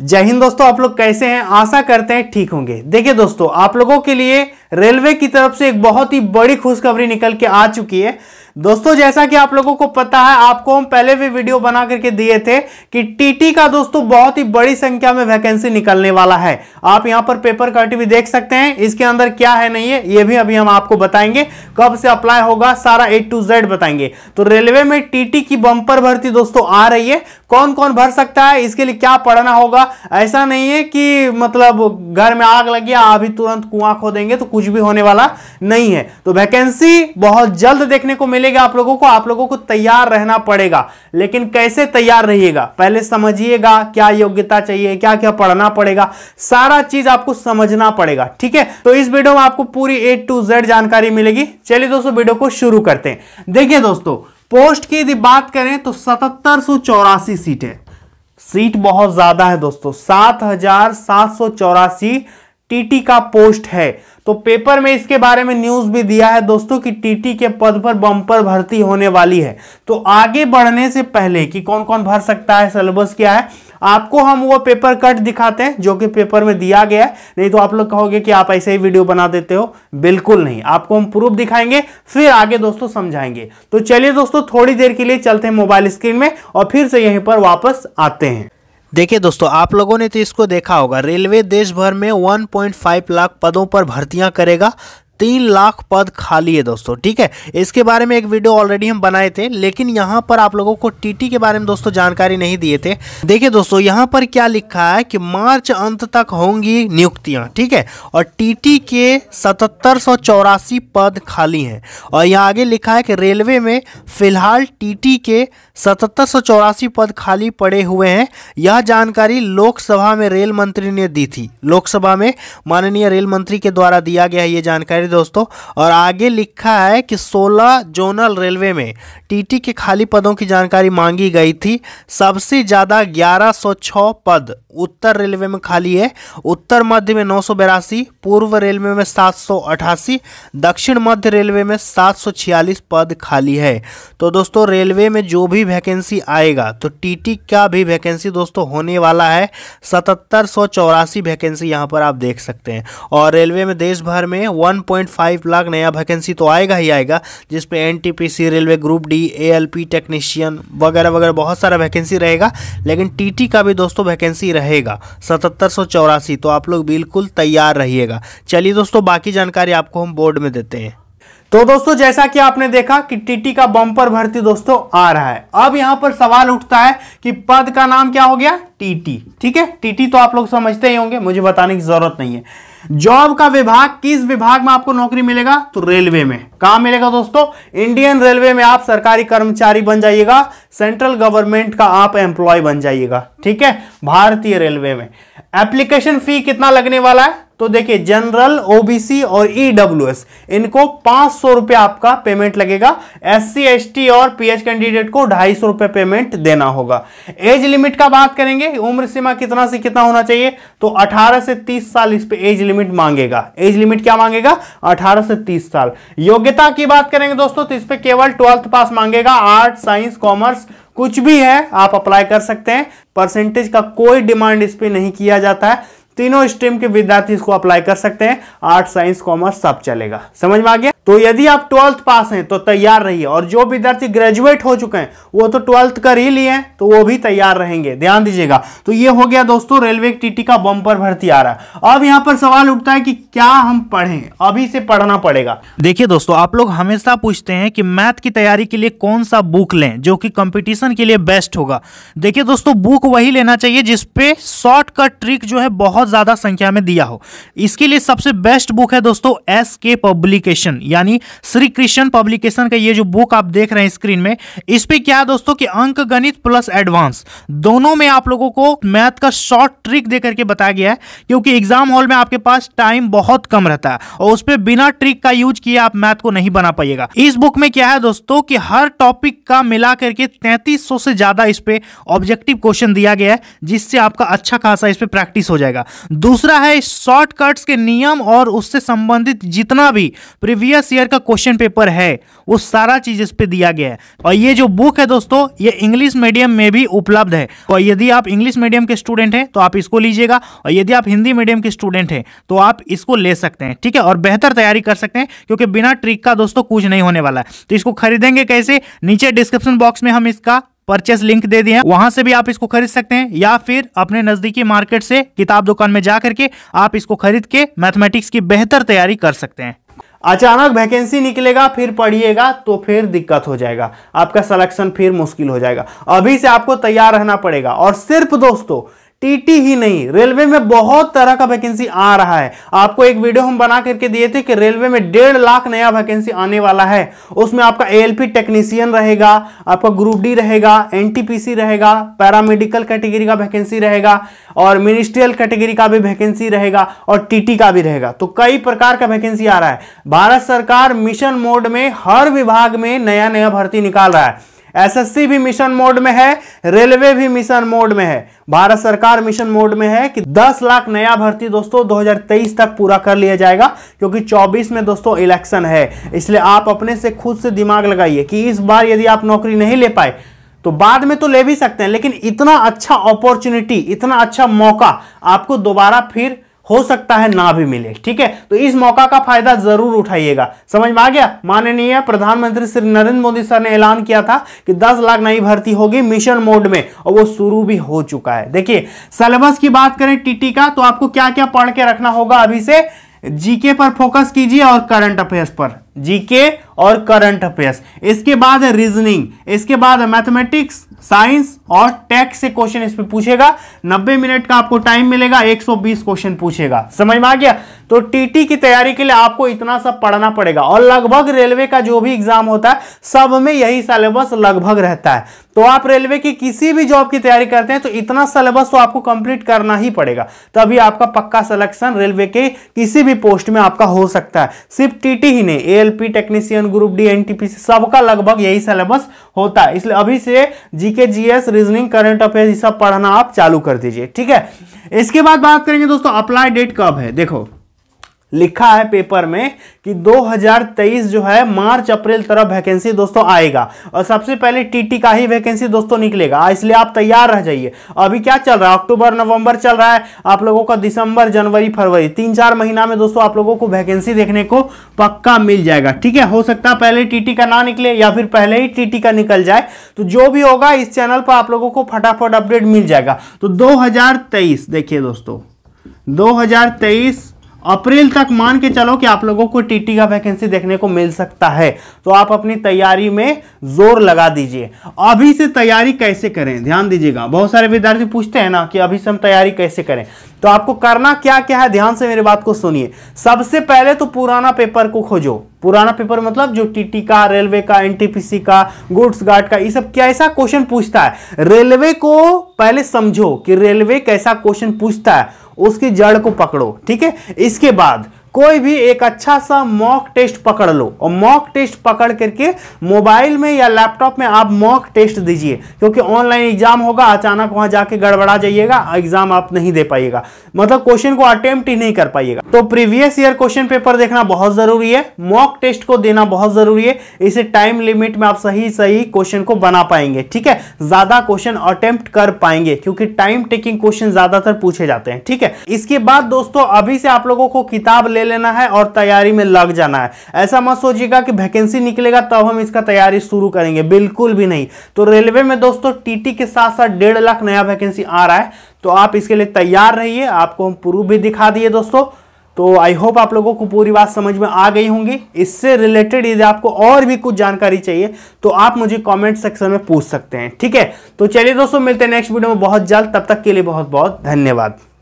जय हिंद दोस्तों आप लोग कैसे हैं आशा करते हैं ठीक होंगे देखिए दोस्तों आप लोगों के लिए रेलवे की तरफ से एक बहुत ही बड़ी खुशखबरी निकल के आ चुकी है दोस्तों जैसा कि आप लोगों को पता है आपको हम पहले भी वीडियो बना करके दिए थे कि टीटी का दोस्तों बहुत ही बड़ी संख्या में वैकेंसी निकलने वाला है आप यहां पर पेपर कट भी देख सकते हैं इसके अंदर क्या है नहीं है ये भी अभी हम आपको बताएंगे कब से अप्लाई होगा सारा ए टू जेड बताएंगे तो रेलवे में टीटी की बंपर भर्ती दोस्तों आ रही है कौन कौन भर सकता है इसके लिए क्या पढ़ना होगा ऐसा नहीं है कि मतलब घर में आग लग गया अभी तुरंत कुआं खो देंगे तो कुछ कुछ भी होने वाला नहीं है तो वैकेंसी बहुत जल्द देखने को मिलेगा आप लोगों को आप लोगों को तैयार रहना पड़ेगा लेकिन कैसे तैयार रहिएगा पहले समझिएगा क्या योग्यता चाहिए क्या क्या पढ़ना पड़ेगा सारा चीज आपको समझना पड़ेगा ठीक है तो इस वीडियो में आपको पूरी ए टू जेड जानकारी मिलेगी चलिए दोस्तों वीडियो को शुरू करते हैं देखिए दोस्तों पोस्ट की यदि बात करें तो सतहत्तर सीटें सीट बहुत ज्यादा है दोस्तों सात हजार सात सौ चौरासी टीटी का पोस्ट है तो पेपर में इसके बारे में न्यूज भी दिया है दोस्तों कि टीटी के पद पर बम्पर भर्ती होने वाली है तो आगे बढ़ने से पहले कि कौन कौन भर सकता है सिलेबस क्या है आपको हम वो पेपर कट दिखाते हैं जो कि पेपर में दिया गया है नहीं तो आप लोग कहोगे कि आप ऐसे ही वीडियो बना देते हो बिल्कुल नहीं आपको हम प्रूफ दिखाएंगे फिर आगे दोस्तों समझाएंगे तो चलिए दोस्तों थोड़ी देर के लिए चलते हैं मोबाइल स्क्रीन में और फिर से यहीं पर वापस आते हैं देखिए दोस्तों आप लोगों ने तो इसको देखा होगा रेलवे देश भर में 1.5 लाख पदों पर भर्तियां करेगा तीन लाख पद खाली है दोस्तों ठीक है इसके बारे में एक वीडियो ऑलरेडी हम बनाए थे लेकिन यहाँ पर आप लोगों को टीटी के बारे में दोस्तों जानकारी नहीं दिए थे देखिए दोस्तों यहाँ पर क्या लिखा है कि मार्च अंत तक होंगी नियुक्तियाँ ठीक है और टीटी के सतहत्तर पद खाली हैं और यहाँ आगे लिखा है कि रेलवे में फिलहाल टीटी के सतहत्तर पद खाली पड़े हुए हैं यह जानकारी लोकसभा में रेल मंत्री ने दी थी लोकसभा में माननीय रेल मंत्री के द्वारा दिया गया ये जानकारी प्यारे दोस्तों और आगे लिखा है कि 16 जोनल रेलवे में टीटी के खाली पदों की जानकारी मांगी गई थी सबसे ज़्यादा 1106 पद उत्तर रेलवे में खाली है उत्तर मध्य में नौ पूर्व रेलवे में सात दक्षिण मध्य रेलवे में सात पद खाली है तो दोस्तों रेलवे में जो भी वैकेंसी आएगा तो टीटी का भी वैकेंसी दोस्तों होने वाला है सतहत्तर वैकेंसी यहाँ पर आप देख सकते हैं और रेलवे में देश भर में 1.5 लाख नया वैकेंसी तो आएगा ही आएगा जिसमें NTPC railway group D ALP technician वगैरह वगैरह बहुत सारा वैकेंसी रहेगा लेकिन टीटी का भी दोस्तों वैकेंसी रहेगा सतहत्तर तो आप लोग बिल्कुल तैयार रहिएगा चलिए दोस्तों बाकी जानकारी आपको हम बोर्ड में देते हैं तो दोस्तों जैसा कि आपने देखा कि टीटी का बम्पर भर्ती दोस्तों आ रहा है अब यहां पर सवाल उठता है कि पद का नाम क्या हो गया टीटी ठीक है टीटी तो आप लोग समझते ही होंगे मुझे बताने की जरूरत नहीं है जॉब का विभाग किस विभाग में आपको नौकरी मिलेगा तो रेलवे में कहा मिलेगा दोस्तों इंडियन रेलवे में आप सरकारी कर्मचारी बन जाइएगा सेंट्रल गवर्नमेंट का आप एम्प्लॉय बन जाइएगा ठीक है भारतीय रेलवे में एप्लीकेशन फी कितना लगने वाला है तो देखिए जनरल ओबीसी और ईडब्ल्यू e इनको पांच सौ रुपए आपका पेमेंट लगेगा एस टी और पीएच कैंडिडेट को ढाई सौ रुपये पेमेंट देना होगा एज लिमिट का बात करेंगे मांगेंगे उम्र सीमा कितना से कितना होना चाहिए तो 18 से 30 साल इस पे एज लिमिट मांगेगा एज लिमिट क्या मांगेगा 18 से 30 साल योग्यता की बात करेंगे दोस्तों तो इस पे केवल ट्वेल्थ पास मांगेगा आर्ट साइंस कॉमर्स कुछ भी है आप अप्लाई कर सकते हैं परसेंटेज का कोई डिमांड इस पर नहीं किया जाता है तीनों स्ट्रीम के विद्यार्थी इसको अप्लाई कर सकते हैं आर्ट साइंस कॉमर्स सब चलेगा समझ में आ गया तो यदि आप ट्वेल्थ पास हैं तो तैयार रहिए और जो विद्यार्थी ग्रेजुएट हो चुके हैं वो तो ट्वेल्थ कर ही लिए तो वो भी तैयार रहेंगे ध्यान दीजिएगा तो ये हो गया दोस्तों रेलवे टीटी का बम्पर भर्ती आ रहा है अब यहाँ पर सवाल उठता है कि क्या हम पढ़ें अभी से पढ़ना पड़ेगा देखिए दोस्तों आप लोग हमेशा पूछते हैं कि मैथ की तैयारी के लिए कौन सा बुक लें जो कि कॉम्पिटिशन के लिए बेस्ट होगा देखिए दोस्तों बुक वही लेना चाहिए जिसपे शॉर्टकट ट्रिक जो है बहुत ज्यादा संख्या में दिया हो इसके लिए सबसे बेस्ट बुक है दोस्तों एस के पब्लिकेशन यानी श्री कृष्ण पब्लिकेशन का ये जो बुक आप देख रहे हैं स्क्रीन में इस पर क्या दोस्तों कि अंक गणित प्लस एडवांस दोनों में आप लोगों को मैथ का शॉर्ट ट्रिक दे करके बताया गया है क्योंकि एग्जाम हॉल में आपके पास टाइम बहुत कम रहता है और उस पर बिना ट्रिक का यूज किए आप मैथ को नहीं बना पाइएगा इस बुक में क्या है दोस्तों कि हर टॉपिक का मिला करके तैंतीस से ज्यादा इस पे ऑब्जेक्टिव क्वेश्चन दिया गया है जिससे आपका अच्छा खासा इस पर प्रैक्टिस हो जाएगा दूसरा है शॉर्टकट्स के नियम और उससे संबंधित जितना भी प्रीवियस प्रीवियस ईयर का क्वेश्चन पेपर है वो सारा चीज इस पे दिया गया है और ये जो बुक है दोस्तों ये इंग्लिश मीडियम में भी उपलब्ध है और यदि आप इंग्लिश मीडियम के स्टूडेंट हैं तो आप इसको लीजिएगा और यदि आप हिंदी मीडियम के स्टूडेंट हैं तो आप इसको ले सकते हैं ठीक है और बेहतर तैयारी कर सकते हैं क्योंकि बिना ट्रिक का दोस्तों कुछ नहीं होने वाला है तो इसको खरीदेंगे कैसे नीचे डिस्क्रिप्शन बॉक्स में हम इसका परचेस लिंक दे दिए वहां से भी आप इसको खरीद सकते हैं या फिर अपने नजदीकी मार्केट से किताब दुकान में जाकर के आप इसको खरीद के मैथमेटिक्स की बेहतर तैयारी कर सकते हैं अचानक वैकेंसी निकलेगा फिर पढ़िएगा तो फिर दिक्कत हो जाएगा आपका सलेक्शन फिर मुश्किल हो जाएगा अभी से आपको तैयार रहना पड़ेगा और सिर्फ दोस्तों टीटी ही नहीं रेलवे में बहुत तरह का वैकेंसी आ रहा है आपको एक वीडियो हम बना करके दिए थे कि रेलवे में डेढ़ लाख नया वैकेंसी आने वाला है उसमें आपका एएलपी टेक्नीशियन रहेगा आपका ग्रुप डी रहेगा एनटीपीसी रहेगा पैरामेडिकल कैटेगरी का वैकेंसी रहेगा और मिनिस्ट्रियल कैटेगरी का भी वैकेंसी रहेगा और टी का भी रहेगा तो कई प्रकार का वैकेंसी आ रहा है भारत सरकार मिशन मोड में हर विभाग में नया नया भर्ती निकाल रहा है एसएससी भी मिशन मोड में है रेलवे भी मिशन मोड में है भारत सरकार मिशन मोड में है कि 10 लाख नया भर्ती दोस्तों 2023 तक पूरा कर लिया जाएगा क्योंकि 24 में दोस्तों इलेक्शन है इसलिए आप अपने से खुद से दिमाग लगाइए कि इस बार यदि आप नौकरी नहीं ले पाए तो बाद में तो ले भी सकते हैं लेकिन इतना अच्छा अपॉर्चुनिटी इतना अच्छा मौका आपको दोबारा फिर हो सकता है ना भी मिले ठीक है तो इस मौका का फायदा जरूर उठाइएगा समझ में आ गया माननीय प्रधानमंत्री श्री नरेंद्र मोदी सर ने ऐलान किया था कि 10 लाख नई भर्ती होगी मिशन मोड में और वो शुरू भी हो चुका है देखिए सिलेबस की बात करें टीटी का तो आपको क्या क्या पढ़ के रखना होगा अभी से जीके पर फोकस कीजिए और करंट अफेयर्स पर जीके और करंट अफेयर्स इसके बाद है रीजनिंग इसके बाद मैथमेटिक्स साइंस और टैक्स से क्वेश्चन इस पे पूछेगा 90 मिनट का आपको टाइम मिलेगा 120 क्वेश्चन पूछेगा समझ में आ गया तो टीटी की तैयारी के लिए आपको इतना सब पढ़ना पड़ेगा और लगभग रेलवे का जो भी एग्जाम होता है सब में यही सिलेबस लगभग रहता है तो आप रेलवे की किसी भी जॉब की तैयारी करते हैं तो इतना सिलेबस तो आपको कंप्लीट करना ही पड़ेगा तभी आपका पक्का सिलेक्शन रेलवे के किसी भी पोस्ट में आपका हो सकता है सिर्फ टीटी ही नहीं LLP technician group D NTPC सबका लगभग यही सिलेबस होता है इसलिए अभी से GK GS reasoning current affair ये सब पढ़ना आप चालू कर दीजिए ठीक है इसके बाद बात करेंगे दोस्तों अप्लाई डेट कब है देखो लिखा है पेपर में कि 2023 जो है मार्च अप्रैल तरफ वैकेंसी दोस्तों आएगा और सबसे पहले टीटी का ही वैकेंसी दोस्तों निकलेगा इसलिए आप तैयार रह जाइए अभी क्या चल रहा है अक्टूबर नवंबर चल रहा है आप लोगों का दिसंबर जनवरी फरवरी तीन चार महीना में दोस्तों आप लोगों को वैकेंसी देखने को पक्का मिल जाएगा ठीक है हो सकता है पहले टीटी का ना निकले या फिर पहले ही टीटी का निकल जाए तो जो भी होगा इस चैनल पर आप लोगों को फटाफट अपडेट मिल जाएगा तो दो देखिए दोस्तों दो अप्रैल तक मान के चलो कि आप लोगों को टीटी का वैकेंसी देखने को मिल सकता है तो आप अपनी तैयारी में जोर लगा दीजिए अभी से तैयारी कैसे करें ध्यान दीजिएगा बहुत सारे विद्यार्थी पूछते हैं ना कि अभी से हम तैयारी कैसे करें तो आपको करना क्या क्या है ध्यान से मेरी बात को सुनिए सबसे पहले तो पुराना पेपर को खोजो पुराना पेपर मतलब जो टीटी का रेलवे का एनटीपीसी का गुड्स गार्ड का ये सब कैसा क्वेश्चन पूछता है रेलवे को पहले समझो कि रेलवे कैसा क्वेश्चन पूछता है उसकी जड़ को पकड़ो ठीक है इसके बाद कोई भी एक अच्छा सा मॉक टेस्ट पकड़ लो और मॉक टेस्ट पकड़ करके मोबाइल में या लैपटॉप में आप मॉक टेस्ट दीजिए क्योंकि ऑनलाइन एग्जाम होगा अचानक वहां जाके गड़बड़ा जाइएगा एग्जाम आप नहीं दे पाइएगा मतलब क्वेश्चन को अटेम्प्ट ही नहीं कर पाइएगा तो प्रीवियस ईयर क्वेश्चन पेपर देखना बहुत जरूरी है मॉक टेस्ट को देना बहुत जरूरी है इसे टाइम लिमिट में आप सही सही क्वेश्चन को बना पाएंगे ठीक है ज्यादा क्वेश्चन अटेम्प्ट कर पाएंगे क्योंकि टाइम टेकिंग क्वेश्चन ज्यादातर पूछे जाते हैं ठीक है इसके बाद दोस्तों अभी से आप लोगों को किताब ले लेना है और तैयारी में लग जाना है ऐसा मत सोचिएगा कि वैकेंसी निकलेगा तब तो हम इसका तैयारी शुरू करेंगे बिल्कुल भी नहीं तो रेलवे में दोस्तों टीटी के साथ साथ डेढ़ लाख नया वैकेंसी आ रहा है तो आप इसके लिए तैयार रहिए आपको हम प्रूफ भी दिखा दिए दोस्तों तो आई होप आप लोगों को पूरी बात समझ में आ गई होंगी इससे रिलेटेड यदि आपको और भी कुछ जानकारी चाहिए तो आप मुझे कमेंट सेक्शन में पूछ सकते हैं ठीक है तो चलिए दोस्तों मिलते हैं नेक्स्ट वीडियो में बहुत जल्द तब तक के लिए बहुत बहुत धन्यवाद